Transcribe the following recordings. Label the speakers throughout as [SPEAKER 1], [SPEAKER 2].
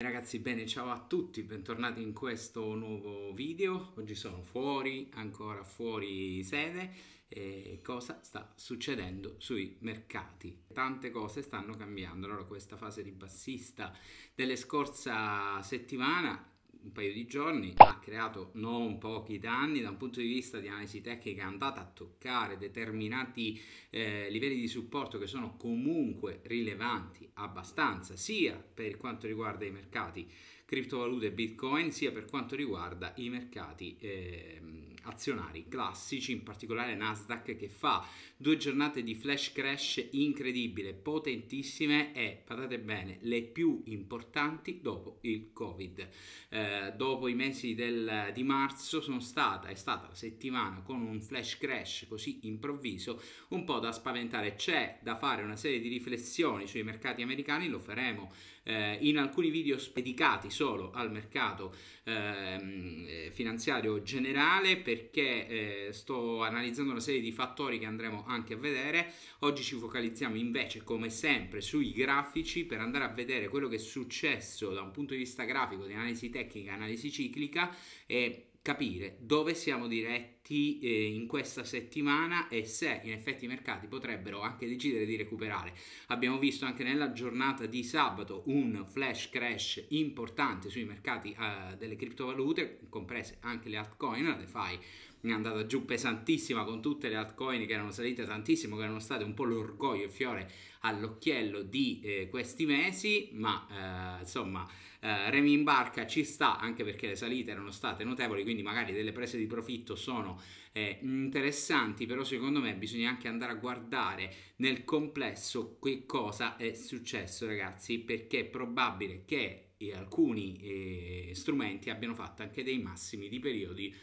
[SPEAKER 1] Ragazzi bene, ciao a tutti, bentornati in questo nuovo video. Oggi sono fuori, ancora fuori sede e cosa sta succedendo sui mercati. Tante cose stanno cambiando, allora questa fase di bassista delle scorsa settimana un paio di giorni, ha creato non pochi danni da un punto di vista di analisi tecnica, è andata a toccare determinati eh, livelli di supporto che sono comunque rilevanti abbastanza, sia per quanto riguarda i mercati criptovalute e bitcoin, sia per quanto riguarda i mercati... Eh, azionari classici, in particolare Nasdaq che fa due giornate di flash crash incredibile, potentissime e, patate bene, le più importanti dopo il Covid. Eh, dopo i mesi del, di marzo sono stata, è stata la settimana con un flash crash così improvviso, un po' da spaventare. C'è da fare una serie di riflessioni sui mercati americani, lo faremo eh, in alcuni video dedicati solo al mercato ehm, eh, finanziario generale perché eh, sto analizzando una serie di fattori che andremo anche a vedere. Oggi ci focalizziamo invece come sempre sui grafici per andare a vedere quello che è successo da un punto di vista grafico di analisi tecnica, analisi ciclica e capire dove siamo diretti eh, in questa settimana e se in effetti i mercati potrebbero anche decidere di recuperare. Abbiamo visto anche nella giornata di sabato un flash crash importante sui mercati eh, delle criptovalute, comprese anche le altcoin, la DeFi è andata giù pesantissima con tutte le altcoin che erano salite tantissimo, che erano state un po' l'orgoglio e fiore all'occhiello di eh, questi mesi, ma eh, insomma eh, Remy in barca ci sta anche perché le salite erano state notevoli, quindi magari delle prese di profitto sono eh, interessanti, però secondo me bisogna anche andare a guardare nel complesso che cosa è successo ragazzi, perché è probabile che eh, alcuni eh, strumenti abbiano fatto anche dei massimi di periodi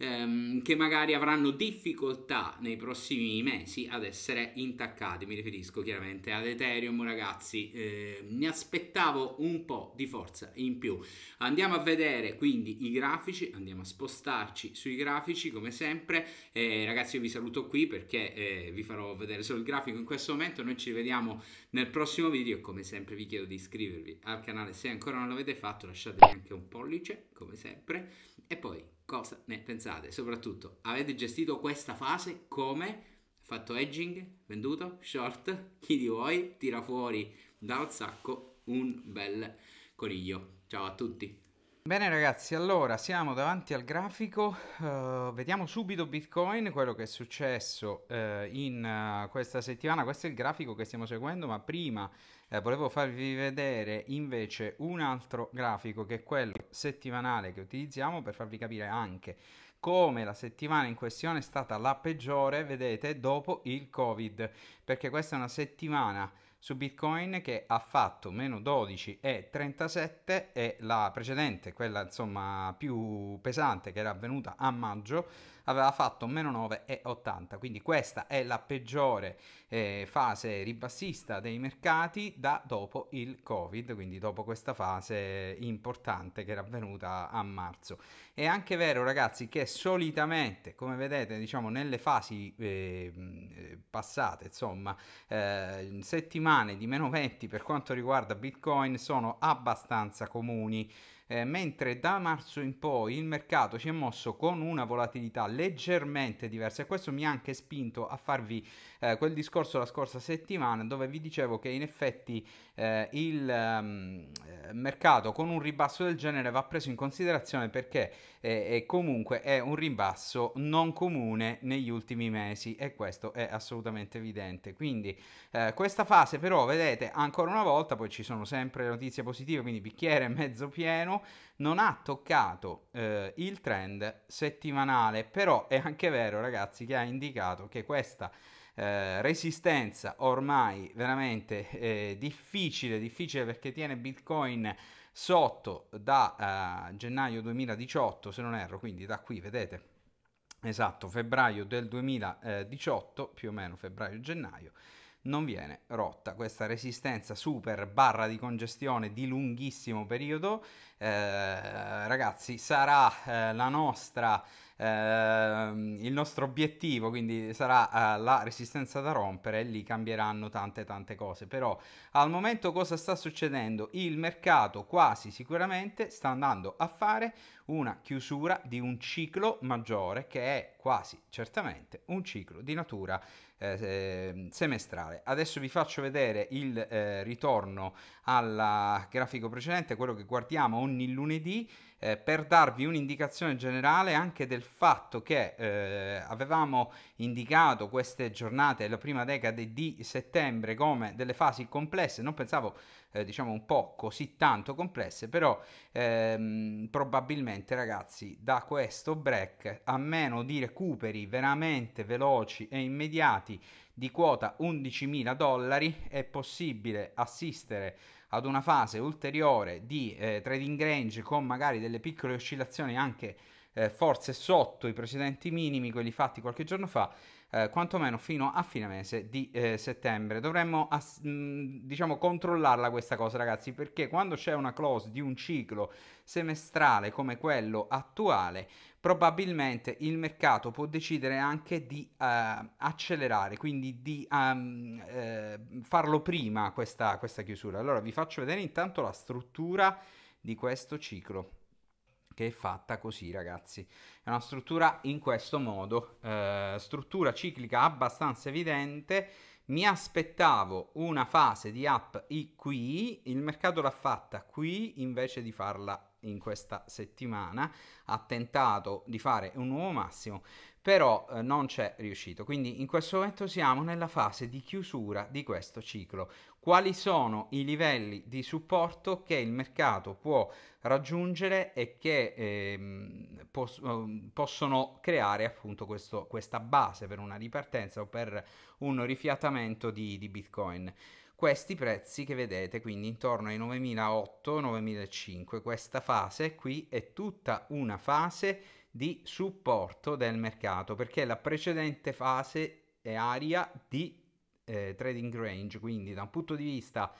[SPEAKER 1] ehm, che magari avranno difficoltà nei prossimi mesi ad essere intaccati. Mi riferisco chiaramente ad Ethereum, ragazzi. Eh, mi aspettavo un po' di forza in più. Andiamo a vedere quindi i grafici, andiamo a spostarci sui grafici come sempre. Eh, ragazzi, io vi saluto qui perché eh, vi farò vedere solo il grafico in questo momento. Noi ci vediamo nel prossimo video come sempre vi chiedo di iscrivervi al canale se ancora non l'avete fatto, lasciatemi anche un pollice come sempre e poi cosa ne pensate. Soprattutto, avete gestito questa fase come? Fatto edging, venduto, short, chi di voi tira fuori dal sacco un bel coniglio. Ciao a tutti! Bene ragazzi, allora siamo davanti al grafico, uh, vediamo subito Bitcoin, quello che è successo uh, in uh, questa settimana, questo è il grafico che stiamo seguendo, ma prima volevo farvi vedere invece un altro grafico che è quello settimanale che utilizziamo per farvi capire anche come la settimana in questione è stata la peggiore, vedete, dopo il Covid, perché questa è una settimana su Bitcoin che ha fatto meno 12,37 e la precedente, quella insomma più pesante che era avvenuta a maggio, aveva fatto meno 9,80, quindi questa è la peggiore eh, fase ribassista dei mercati da dopo il Covid, quindi dopo questa fase importante che era avvenuta a marzo. È anche vero ragazzi che solitamente, come vedete, diciamo nelle fasi eh, passate, insomma, eh, settimane di meno 20 per quanto riguarda Bitcoin sono abbastanza comuni eh, mentre da marzo in poi il mercato si è mosso con una volatilità leggermente diversa e questo mi ha anche spinto a farvi eh, quel discorso la scorsa settimana dove vi dicevo che in effetti eh, il um, mercato con un ribasso del genere va preso in considerazione perché eh, comunque è un ribasso non comune negli ultimi mesi e questo è assolutamente evidente. Quindi eh, questa fase però vedete ancora una volta poi ci sono sempre notizie positive, quindi bicchiere mezzo pieno, non ha toccato eh, il trend settimanale, però è anche vero ragazzi che ha indicato che questa eh, resistenza ormai veramente eh, difficile, difficile perché tiene Bitcoin sotto da eh, gennaio 2018, se non erro, quindi da qui vedete. Esatto, febbraio del 2018, più o meno febbraio-gennaio, non viene rotta questa resistenza super barra di congestione di lunghissimo periodo. Eh, ragazzi, sarà eh, la nostra Ehm, il nostro obiettivo quindi sarà eh, la resistenza da rompere e lì cambieranno tante tante cose. Però al momento cosa sta succedendo? Il mercato quasi sicuramente sta andando a fare una chiusura di un ciclo maggiore che è quasi certamente un ciclo di natura eh, ehm, semestrale. Adesso vi faccio vedere il eh, ritorno al grafico precedente, quello che guardiamo ogni lunedì, eh, per darvi un'indicazione generale anche del fatto che eh, avevamo indicato queste giornate, la prima decade di settembre, come delle fasi complesse. Non pensavo eh, diciamo un po' così tanto complesse, però ehm, probabilmente ragazzi da questo break, a meno di recuperi veramente veloci e immediati di quota 11.000 dollari, è possibile assistere ad una fase ulteriore di eh, trading range con magari delle piccole oscillazioni anche eh, forse sotto i precedenti minimi, quelli fatti qualche giorno fa, eh, quantomeno fino a fine mese di eh, settembre. Dovremmo ass- mh, mm, diciamo controllarla questa cosa, ragazzi, perché quando c'è una clause di un ciclo semestrale come quello attuale, probabilmente il mercato può decidere anche di uh, accelerare, quindi di um, uh, farlo prima questa, questa chiusura. Allora vi faccio vedere intanto la struttura di questo ciclo che è fatta così ragazzi è una struttura in questo modo eh, struttura ciclica abbastanza evidente mi aspettavo una fase di up qui il mercato l'ha fatta qui invece di farla in questa settimana, ha tentato di fare un nuovo massimo, però eh, non c'è riuscito. Quindi in questo momento siamo nella fase di chiusura di questo ciclo. Quali sono i livelli di supporto che il mercato può raggiungere e che eh, pos- ehm, possono creare appunto questo, questa base per una ripartenza o per un rifiatamento di, di Bitcoin? questi prezzi che vedete, quindi intorno ai 9800 9005 questa fase qui è tutta una fase di supporto del mercato perché la precedente fase è area di eh, trading range, quindi da un punto di vista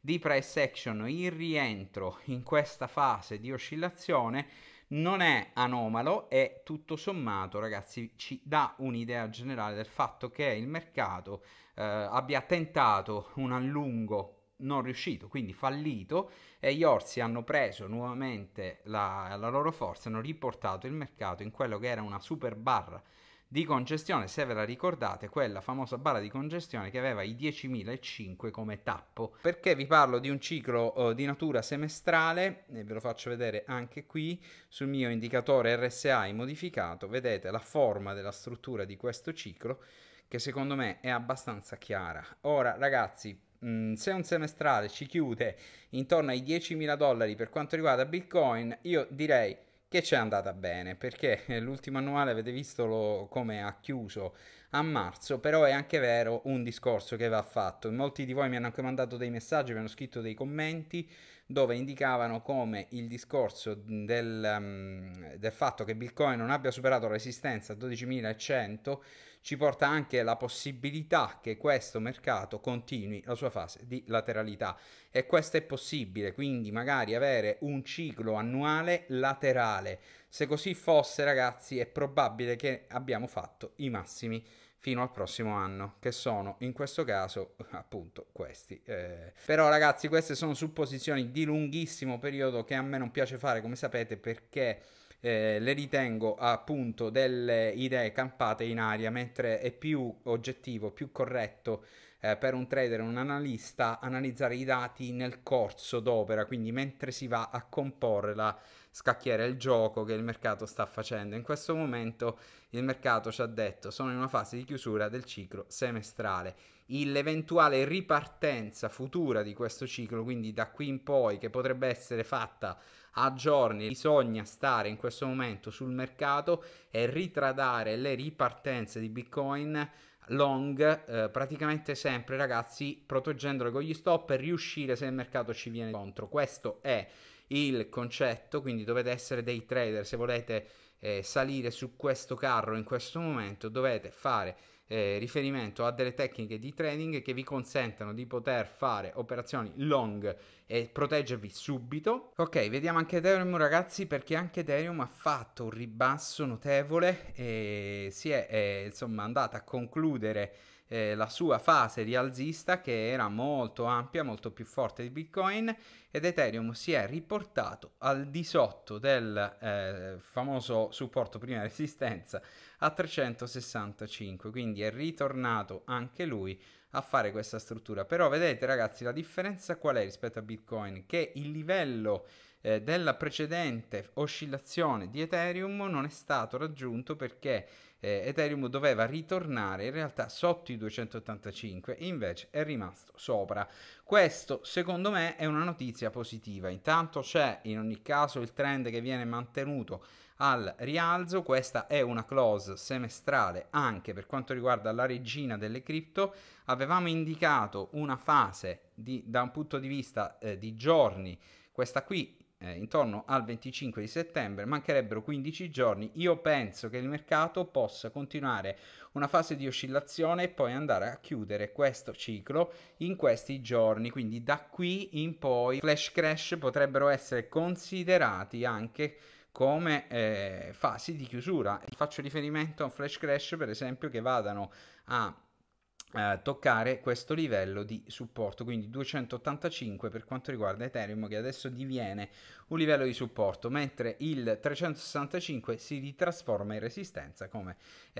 [SPEAKER 1] di price action il rientro in questa fase di oscillazione non è anomalo e tutto sommato, ragazzi, ci dà un'idea generale del fatto che il mercato eh, abbia tentato un allungo non riuscito, quindi fallito, e gli orsi hanno preso nuovamente la, la loro forza, hanno riportato il mercato in quello che era una super barra di congestione, se ve la ricordate, quella famosa barra di congestione che aveva i 10.005 come tappo. Perché vi parlo di un ciclo eh, di natura semestrale, e ve lo faccio vedere anche qui, sul mio indicatore RSI modificato, vedete la forma della struttura di questo ciclo che secondo me è abbastanza chiara. Ora ragazzi, mm, se un semestrale ci chiude intorno ai 10.000 dollari per quanto riguarda Bitcoin, io direi che ci è andata bene perché l'ultimo annuale avete visto lo, come ha chiuso a marzo, però è anche vero un discorso che va fatto. Molti di voi mi hanno anche mandato dei messaggi, mi hanno scritto dei commenti dove indicavano come il discorso del, mm, del fatto che Bitcoin non abbia superato la resistenza a 12.100 ci porta anche la possibilità che questo mercato continui la sua fase di lateralità e questo è possibile, quindi magari avere un ciclo annuale laterale. Se così fosse, ragazzi, è probabile che abbiamo fatto i massimi fino al prossimo anno, che sono in questo caso appunto questi. Eh, però ragazzi, queste sono supposizioni di lunghissimo periodo che a me non piace fare, come sapete, perché eh, le ritengo appunto delle idee campate in aria, mentre è più oggettivo, più corretto eh, per un trader, un analista, analizzare i dati nel corso d'opera, quindi mentre si va a comporre la scacchiera, il gioco che il mercato sta facendo. In questo momento il mercato ci ha detto sono in una fase di chiusura del ciclo semestrale. L'eventuale ripartenza futura di questo ciclo, quindi da qui in poi, che potrebbe essere fatta a giorni bisogna stare in questo momento sul mercato e ritradare le ripartenze di Bitcoin long eh, praticamente sempre ragazzi proteggendole con gli stop per riuscire se il mercato ci viene contro questo è il concetto quindi dovete essere dei trader se volete eh, salire su questo carro in questo momento dovete fare eh, riferimento a delle tecniche di trading che vi consentano di poter fare operazioni long e proteggervi subito. Ok, vediamo anche Ethereum ragazzi perché anche Ethereum ha fatto un ribasso notevole e si è eh, insomma andata a concludere eh, la sua fase rialzista che era molto ampia, molto più forte di Bitcoin ed Ethereum si è riportato al di sotto del eh, famoso supporto prima resistenza a 365, quindi è ritornato anche lui a fare questa struttura. Però vedete ragazzi la differenza qual è rispetto a Bitcoin? Che il livello eh, della precedente oscillazione di Ethereum non è stato raggiunto perché eh, Ethereum doveva ritornare in realtà sotto i 285 invece è rimasto sopra. Questo secondo me è una notizia positiva. Intanto c'è in ogni caso il trend che viene mantenuto al rialzo. Questa è una close semestrale anche per quanto riguarda la regina delle cripto. Avevamo indicato una fase di, da un punto di vista eh, di giorni, questa qui eh, intorno al 25 di settembre, mancherebbero 15 giorni, io penso che il mercato possa continuare una fase di oscillazione e poi andare a chiudere questo ciclo in questi giorni, quindi da qui in poi flash crash potrebbero essere considerati anche come eh, fasi di chiusura. Faccio riferimento a un flash crash, per esempio, che vadano a eh, toccare questo livello di supporto quindi 285 per quanto riguarda Ethereum che adesso diviene un livello di supporto mentre il 365 si ritrasforma in resistenza come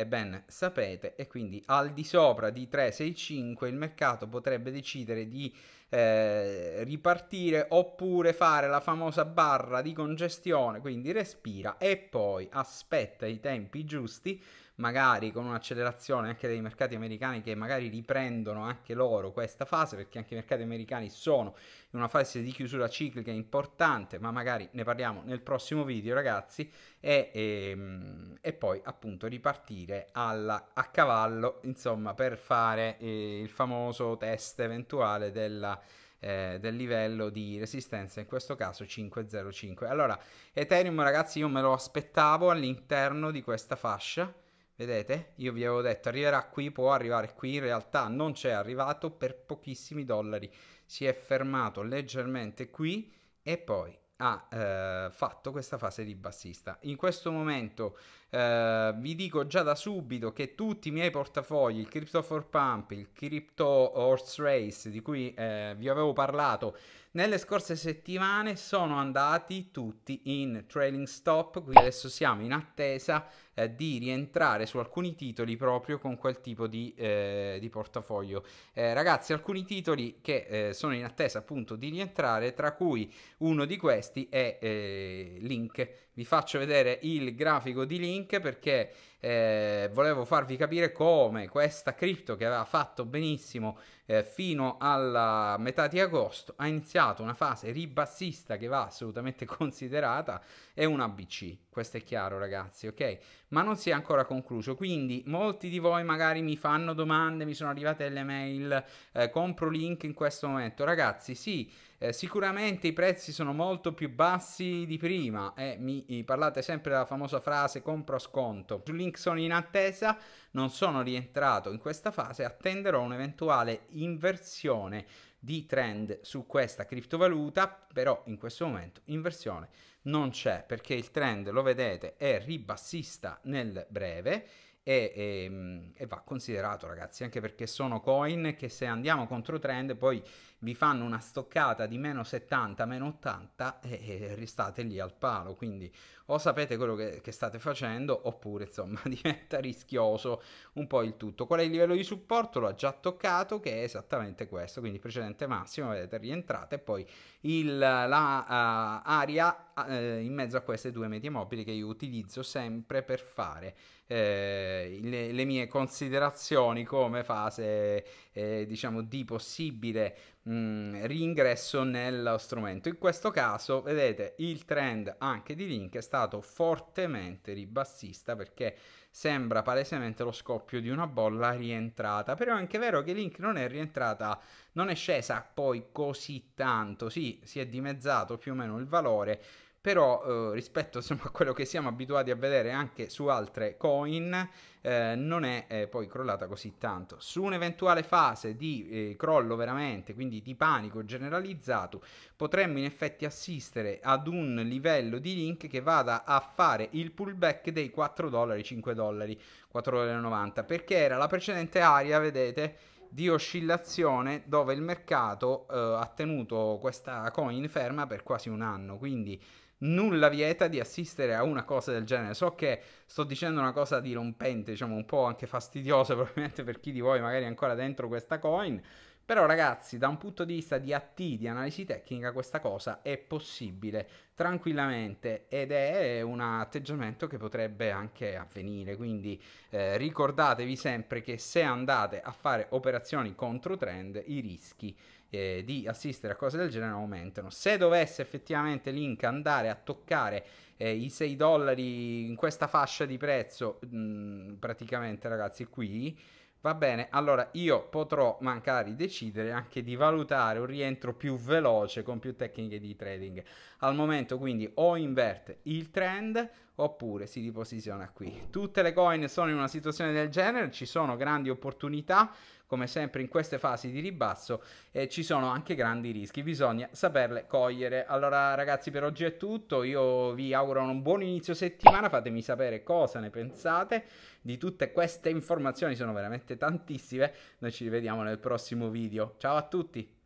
[SPEAKER 1] ben sapete e quindi al di sopra di 365 il mercato potrebbe decidere di eh, ripartire oppure fare la famosa barra di congestione quindi respira e poi aspetta i tempi giusti magari con un'accelerazione anche dei mercati americani che magari riprendono anche loro questa fase, perché anche i mercati americani sono in una fase di chiusura ciclica importante, ma magari ne parliamo nel prossimo video ragazzi, e, e, ehm, e poi appunto ripartire alla, a cavallo, insomma, per fare eh, il famoso test eventuale della eh, del livello di resistenza, in questo caso 505. Allora, Ethereum ragazzi io me lo aspettavo all'interno di questa fascia, Vedete? Io vi avevo detto arriverà qui, può arrivare qui, in realtà non c'è arrivato per pochissimi dollari. Si è fermato leggermente qui e poi ha eh, fatto questa fase di bassista. In questo momento eh, vi dico già da subito che tutti i miei portafogli, il Crypto for Pump, il Crypto Horse Race di cui eh, vi avevo parlato, nelle scorse settimane sono andati tutti in trailing stop, quindi adesso siamo in attesa eh, di rientrare su alcuni titoli proprio con quel tipo di, eh, di portafoglio. Eh, ragazzi, alcuni titoli che eh, sono in attesa appunto di rientrare, tra cui uno di questi è eh, Link. Vi faccio vedere il grafico di Link perché eh, volevo farvi capire come questa cripto che aveva fatto benissimo eh, fino alla metà di agosto ha iniziato una fase ribassista che va assolutamente considerata e un ABC, Questo è chiaro, ragazzi, ok? Ma non si è ancora concluso, quindi molti di voi magari mi fanno domande, mi sono arrivate le mail, eh, compro link in questo momento. Ragazzi, sì, eh, sicuramente i prezzi sono molto più bassi di prima e eh, mi parlate sempre della famosa frase compro a sconto. Su link sono in attesa, non sono rientrato in questa fase, attenderò un'eventuale inversione di trend su questa criptovaluta, però in questo momento inversione non c'è perché il trend, lo vedete, è ribassista nel breve e, e, ehm, e, va considerato ragazzi anche perché sono coin che se andiamo contro trend poi vi fanno una stoccata di meno 70 meno 80 e, e restate lì al palo quindi o sapete quello che, che, state facendo oppure insomma diventa rischioso un po' il tutto qual è il livello di supporto l'ho già toccato che è esattamente questo quindi precedente massimo vedete rientrate e poi il, la uh, area uh, eh, in mezzo a queste due medie mobili che io utilizzo sempre per fare eh, le, le, mie considerazioni come fase eh, diciamo di possibile mh, mm, reingresso nello strumento in questo caso vedete il trend anche di Link è stato fortemente ribassista perché sembra palesemente lo scoppio di una bolla rientrata però è anche vero che Link non è rientrata non è scesa poi così tanto sì si è dimezzato più o meno il valore però eh, rispetto insomma, a quello che siamo abituati a vedere anche su altre coin eh, non è eh, poi crollata così tanto su un'eventuale fase di eh, crollo veramente quindi di panico generalizzato potremmo in effetti assistere ad un livello di link che vada a fare il pullback dei 4 dollari 5 dollari 4,90 perché era la precedente area vedete di oscillazione dove il mercato eh, ha tenuto questa coin ferma per quasi un anno quindi nulla vieta di assistere a una cosa del genere. So che sto dicendo una cosa dirompente, diciamo un po' anche fastidiosa probabilmente per chi di voi magari è ancora dentro questa coin, però ragazzi, da un punto di vista di AT, di analisi tecnica, questa cosa è possibile tranquillamente ed è un atteggiamento che potrebbe anche avvenire. Quindi eh, ricordatevi sempre che se andate a fare operazioni contro trend, i rischi eh, di assistere a cose del genere aumentano. Se dovesse effettivamente Link andare a toccare eh, i 6 dollari in questa fascia di prezzo, mh, mm, praticamente ragazzi qui, va bene, allora io potrò magari decidere anche di valutare un rientro più veloce con più tecniche di trading. Al momento quindi o inverte il trend oppure si riposiziona qui. Tutte le coin sono in una situazione del genere, ci sono grandi opportunità, come sempre in queste fasi di ribasso eh, ci sono anche grandi rischi, bisogna saperle cogliere. Allora ragazzi per oggi è tutto, io vi auguro un buon inizio settimana, fatemi sapere cosa ne pensate di tutte queste informazioni, sono veramente tantissime, noi ci rivediamo nel prossimo video, ciao a tutti!